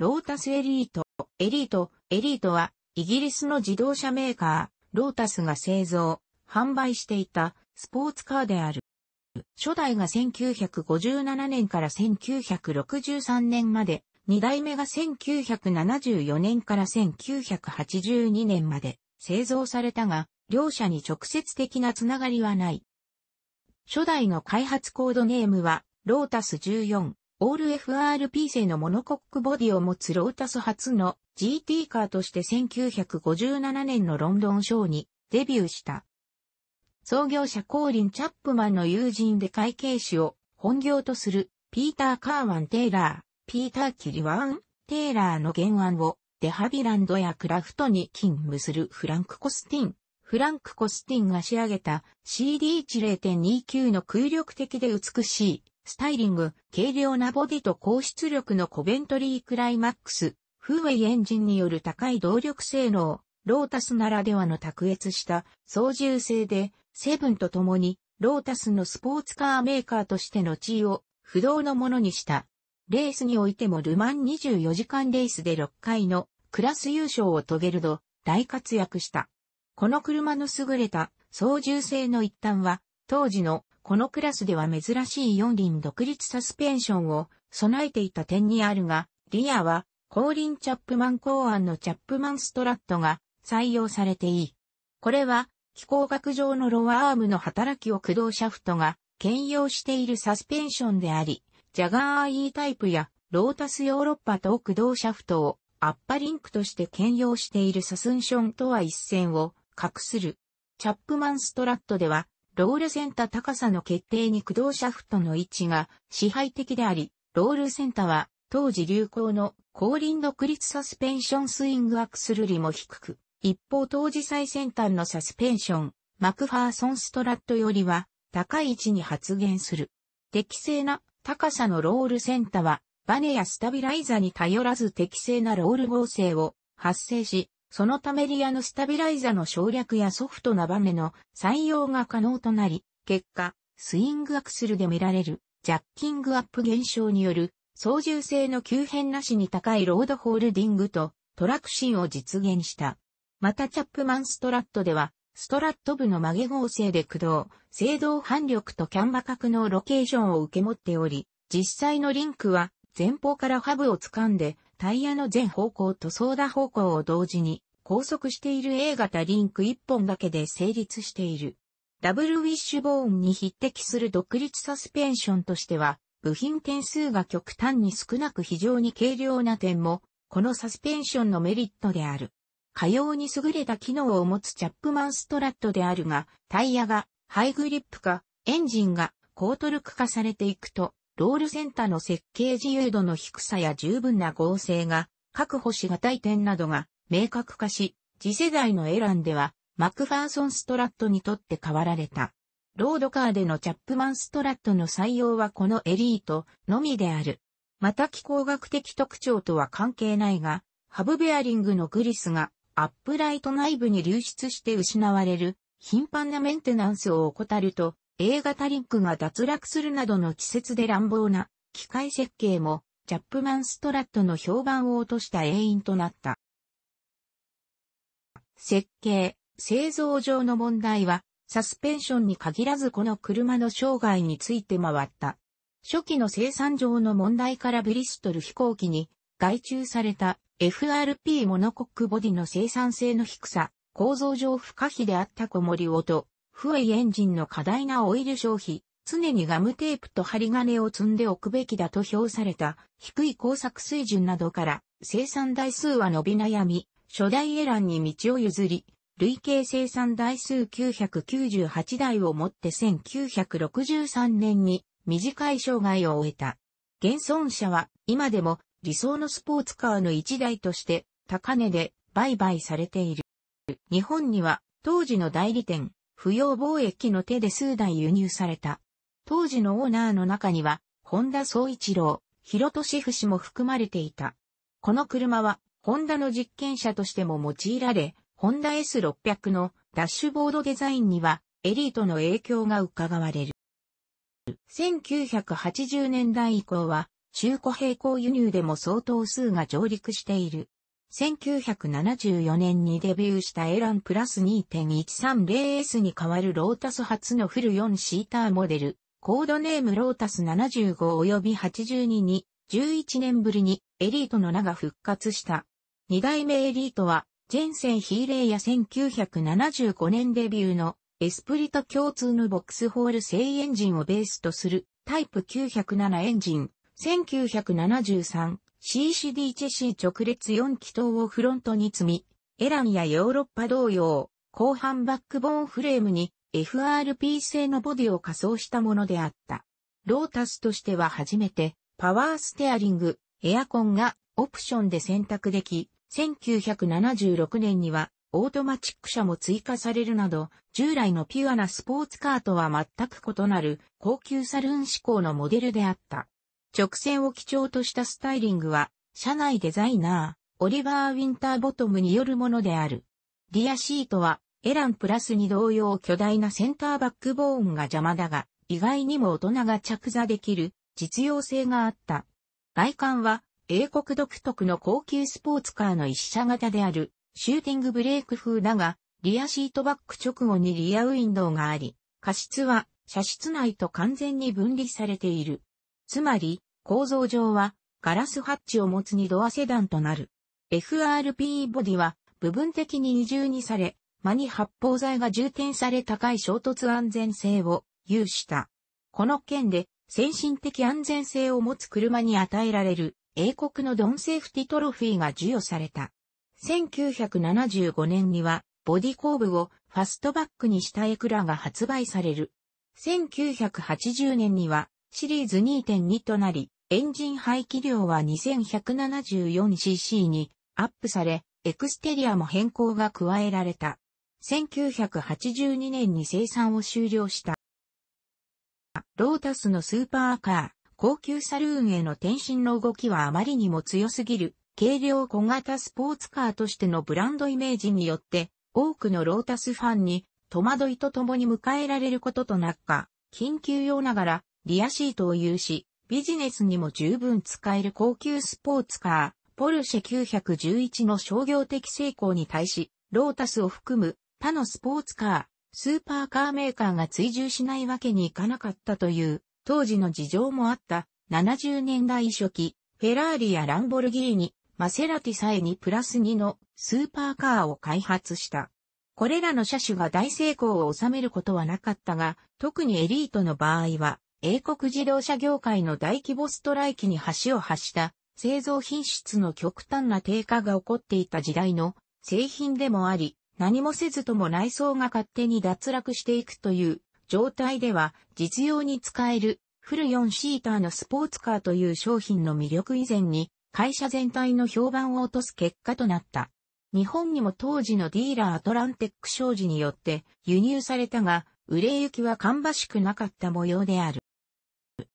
ロータスエリート。エリート、エリートは、イギリスの自動車メーカー、ロータスが製造、販売していた、スポーツカーである。初代が1957年から1963年まで、2代目が1974年から1982年まで製造されたが、両社に直接的なつながりはない。初代の開発コードネームは、ロータス14。オール FRP 製のモノコックボディを持つロータス初の GT カーとして1957年のロンドンショーにデビューした。創業者コーリン・チャップマンの友人で会計士を本業とするピーター・カーワン・テイラー、ピーター・キリワン・テイラーの原案をデハビランドやクラフトに勤務するフランク・コスティン。フランク・コスティンが仕上げた CD1 0.29の空力的で美しいスタイリング、軽量なボディと高出力のコベントリークライマックス、フーウェイエンジンによる高い動力性能、ロータスならではの卓越した操縦性で、セブンと共に、ロータスのスポーツカーメーカーとしての地位を不動のものにした。レースにおいてもルマン24時間レースで6回のクラス優勝を遂げると大活躍した。この車の優れた操縦性の一端は、当時のこのクラスでは珍しい四輪独立サスペンションを備えていた点にあるが、リアは、後輪チャップマン考案のチャップマンストラットが採用されていい。これは、気候学上のロアアームの働きを駆動シャフトが兼用しているサスペンションであり、ジャガー E タイプやロータスヨーロッパと駆動シャフトをアッパリンクとして兼用しているサスンションとは一線を画する。チャップマンストラットではロールセンター高さの決定に駆動シャフトの位置が支配的であり、ロールセンターは当時流行の後輪独立サスペンションスイングアクスルリも低く、一方当時最先端のサスペンション、マクファーソンストラットよりは高い位置に発現する。適正な高さのロールセンターはバネやスタビライザに頼らず適正なロール合成を発生し、そのためリアのスタビライザの省略やソフトなバネの採用が可能となり、結果、スイングアクスルで見られるジャッキングアップ現象による操縦性の急変なしに高いロードホールディングとトラクシンを実現した。またチャップマンストラットでは、ストラット部の曲げ合成で駆動、制動反力とキャンバ格のロケーションを受け持っており、実際のリンクは前方からハブを掴んでタイヤの全方向と操舵方向を同時に、拘束している A 型リンク1本だけで成立している。ダブルウィッシュボーンに匹敵する独立サスペンションとしては、部品点数が極端に少なく非常に軽量な点も、このサスペンションのメリットである。かように優れた機能を持つチャップマンストラットであるが、タイヤがハイグリップか、エンジンが高トルク化されていくと、ロールセンターの設計自由度の低さや十分な合成が確保し難い点などが明確化し、次世代のエランではマクファーソンストラットにとって変わられた。ロードカーでのチャップマンストラットの採用はこのエリートのみである。また気候学的特徴とは関係ないが、ハブベアリングのグリスがアップライト内部に流出して失われる頻繁なメンテナンスを怠ると A 型リンクが脱落するなどの季節で乱暴な機械設計もチャップマン・ストラットの評判を落とした原因となった。設計、製造上の問題はサスペンションに限らずこの車の生涯について回った。初期の生産上の問題からブリストル飛行機に外注された FRP モノコックボディの生産性の低さ、構造上不可避であった小森音、不イエンジンの過大なオイル消費、常にガムテープと針金を積んでおくべきだと評された低い工作水準などから生産台数は伸び悩み、初代エランに道を譲り、累計生産台数998台をもって1963年に短い生涯を終えた。現存者は今でも理想のスポーツカーの一台として高値で売買されている。日本には当時の代理店不要貿易の手で数台輸入された。当時のオーナーの中には、本田総一郎、広利氏も含まれていた。この車は、ホンダの実験車としても用いられ、ホンダ S600 のダッシュボードデザインには、エリートの影響が伺われる。1980年代以降は、中古並行輸入でも相当数が上陸している。1974年にデビューしたエランプラス 2.130S に代わるロータス初のフル4シーターモデル、コードネームロータス75及び82に、11年ぶりにエリートの名が復活した。二代目エリートは、ジェンセン・ヒーレイや1975年デビューのエスプリと共通のボックスホール製エンジンをベースとするタイプ907エンジン、1973、CCD チェシー直列4気筒をフロントに積み、エランやヨーロッパ同様、後半バックボーンフレームに FRP 製のボディを仮装したものであった。ロータスとしては初めて、パワーステアリング、エアコンがオプションで選択でき、1976年にはオートマチック車も追加されるなど、従来のピュアなスポーツカーとは全く異なる高級サルーン志向のモデルであった。直線を基調としたスタイリングは、社内デザイナー、オリバー・ウィンターボトムによるものである。リアシートは、エランプラスに同様巨大なセンターバックボーンが邪魔だが、意外にも大人が着座できる実用性があった。外観は、英国独特の高級スポーツカーの一車型である、シューティングブレーク風だが、リアシートバック直後にリアウィンドウがあり、過失は、車室内と完全に分離されている。つまり、構造上は、ガラスハッチを持つ二ドアセダンとなる。FRP ボディは、部分的に二重にされ、間に発泡剤が充填され高い衝突安全性を有した。この件で、先進的安全性を持つ車に与えられる、英国のドンセーフティトロフィーが授与された。1975年には、ボディ後部をファストバックにしたエクラが発売される。1980年には、シリーズ2.2となり、エンジン排気量は 2174cc にアップされ、エクステリアも変更が加えられた。1982年に生産を終了した。ロータスのスーパーカー、高級サルーンへの転身の動きはあまりにも強すぎる、軽量小型スポーツカーとしてのブランドイメージによって、多くのロータスファンに戸惑いと共に迎えられることとなった。緊急用ながら、リアシートを有し、ビジネスにも十分使える高級スポーツカー、ポルシェ911の商業的成功に対し、ロータスを含む他のスポーツカー、スーパーカーメーカーが追従しないわけにいかなかったという、当時の事情もあった70年代初期、フェラーリやランボルギーニ、マセラティさえにプラス2のスーパーカーを開発した。これらの車種が大成功を収めることはなかったが、特にエリートの場合は、英国自動車業界の大規模ストライキに橋を発した製造品質の極端な低下が起こっていた時代の製品でもあり、何もせずとも内装が勝手に脱落していくという状態では実用に使えるフル4シーターのスポーツカーという商品の魅力以前に会社全体の評判を落とす結果となった。日本にも当時のディーラーアトランテック商事によって輸入されたが、売れ行きは芳しくなかった模様である。